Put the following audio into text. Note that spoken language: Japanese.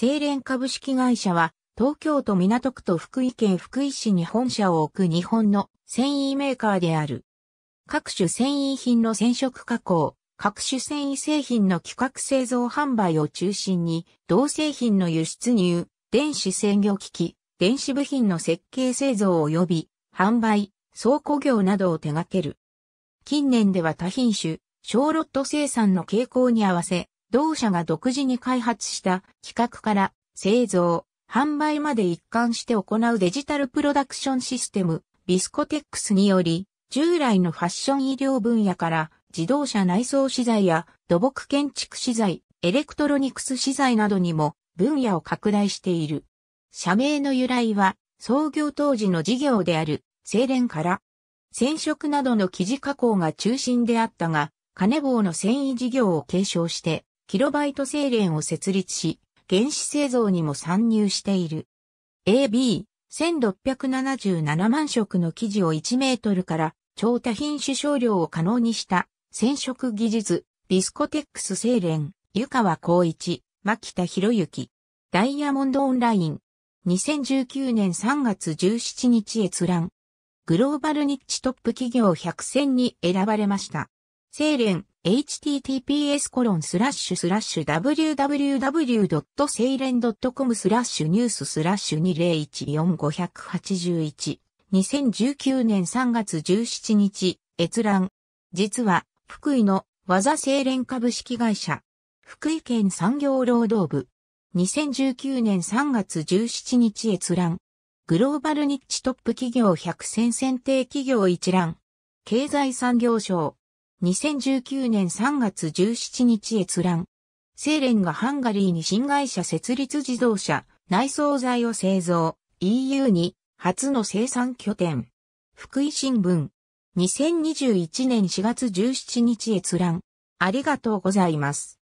精錬株式会社は、東京都港区と福井県福井市に本社を置く日本の繊維メーカーである。各種繊維品の染色加工、各種繊維製品の企画製造販売を中心に、同製品の輸出入、電子制御機器、電子部品の設計製造及び、販売、倉庫業などを手掛ける。近年では多品種、小ロット生産の傾向に合わせ、同社が独自に開発した企画から製造、販売まで一貫して行うデジタルプロダクションシステム、ビスコテックスにより、従来のファッション医療分野から自動車内装資材や土木建築資材、エレクトロニクス資材などにも分野を拡大している。社名の由来は創業当時の事業である精錬から染色などの生地加工が中心であったが、金棒の繊維事業を継承してキロバイト精錬を設立し、原子製造にも参入している。AB、1677万色の生地を1メートルから超多品種少量を可能にした染色技術、ビスコテックス精錬、湯川光一、牧田博之、ダイヤモンドオンライン、2019年3月17日閲覧、グローバルニッチトップ企業100選に選ばれました。セイレン https コロンスラッシュスラッシュ w w w s e i ン e n c o m スラッシュニューススラッシュ20145812019年3月17日閲覧実は福井の技精錬株式会社福井県産業労働部2019年3月17日閲覧グローバルニッチトップ企業100選選定企業一覧経済産業省2019年3月17日閲覧。セーレンがハンガリーに新会社設立自動車、内装材を製造、EU に初の生産拠点。福井新聞。2021年4月17日閲覧。ありがとうございます。